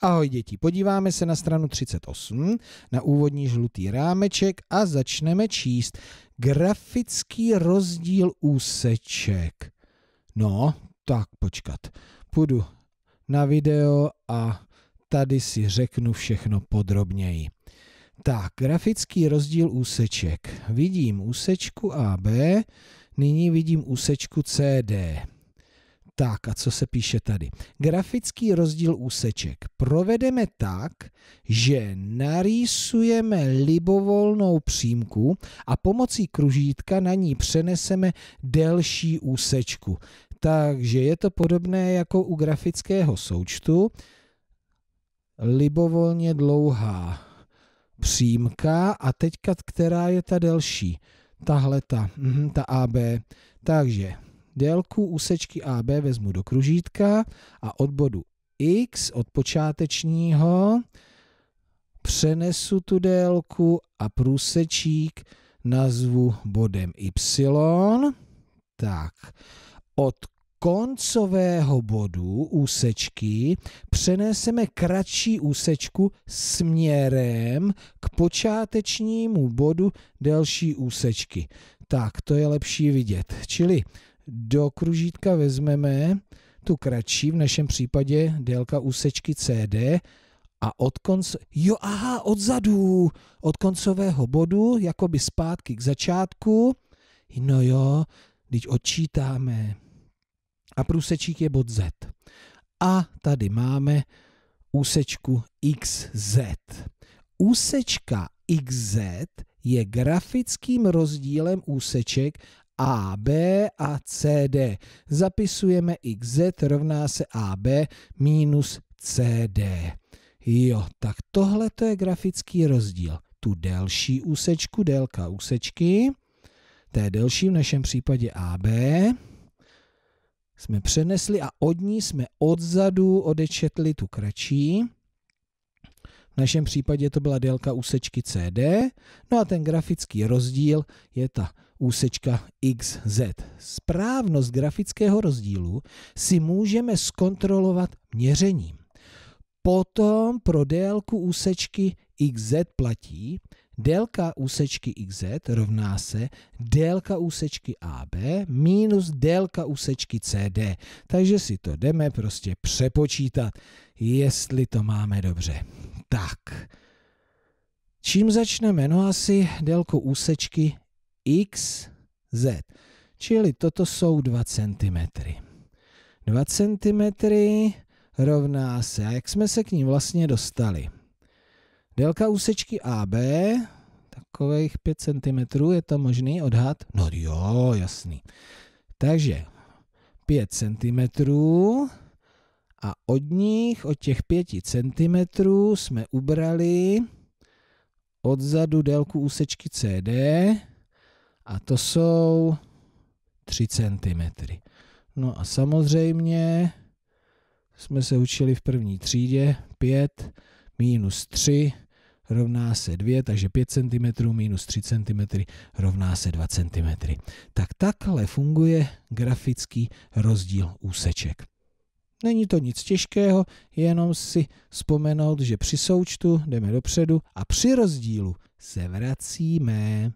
Ahoj děti, podíváme se na stranu 38, na úvodní žlutý rámeček a začneme číst grafický rozdíl úseček. No, tak počkat, půjdu na video a tady si řeknu všechno podrobněji. Tak, grafický rozdíl úseček. Vidím úsečku AB, nyní vidím úsečku CD. Tak a co se píše tady? Grafický rozdíl úseček provedeme tak, že narýsujeme libovolnou přímku a pomocí kružítka na ní přeneseme delší úsečku. Takže je to podobné jako u grafického součtu. Libovolně dlouhá přímka a teďka která je ta delší? Tahle ta, mhm, ta AB. Takže Délku úsečky AB vezmu do kružítka a od bodu x, od počátečního, přenesu tu délku a průsečík nazvu bodem y. Tak, od koncového bodu úsečky přeneseme kratší úsečku směrem k počátečnímu bodu delší úsečky. Tak, to je lepší vidět. Čili do kružítka vezmeme tu kratší, v našem případě délka úsečky CD a od konce, jo aha, odzadu, od koncového bodu, jakoby zpátky k začátku, no jo, teď odčítáme. A průsečík je bod Z. A tady máme úsečku XZ. Úsečka XZ je grafickým rozdílem úseček a, B a C, D. Zapisujeme XZ rovná se A, B minus C, D. Jo, tak tohle to je grafický rozdíl. Tu delší úsečku, délka úsečky, té delší v našem případě AB, jsme přenesli a od ní jsme odzadu odečetli tu kratší. V našem případě to byla délka úsečky CD. No a ten grafický rozdíl je ta úsečka XZ. Správnost grafického rozdílu si můžeme zkontrolovat měřením. Potom pro délku úsečky XZ platí, délka úsečky XZ rovná se délka úsečky AB minus délka úsečky CD. Takže si to jdeme prostě přepočítat, jestli to máme dobře. Tak, čím začneme? No asi délkou úsečky x, z. Čili toto jsou 2 cm. 2 cm rovná se, a jak jsme se k ní vlastně dostali? Délka úsečky AB, takových 5 cm, je to možný odhad? No jo, jasný. Takže 5 cm a od nich, od těch 5 cm jsme ubrali odzadu délku úsečky CD a to jsou 3 cm. No a samozřejmě jsme se učili v první třídě 5 minus 3 rovná se 2, takže 5 cm minus 3 cm rovná se 2 cm. Tak takhle funguje grafický rozdíl úseček. Není to nic těžkého, jenom si vzpomenout, že při součtu jdeme dopředu a při rozdílu se vracíme.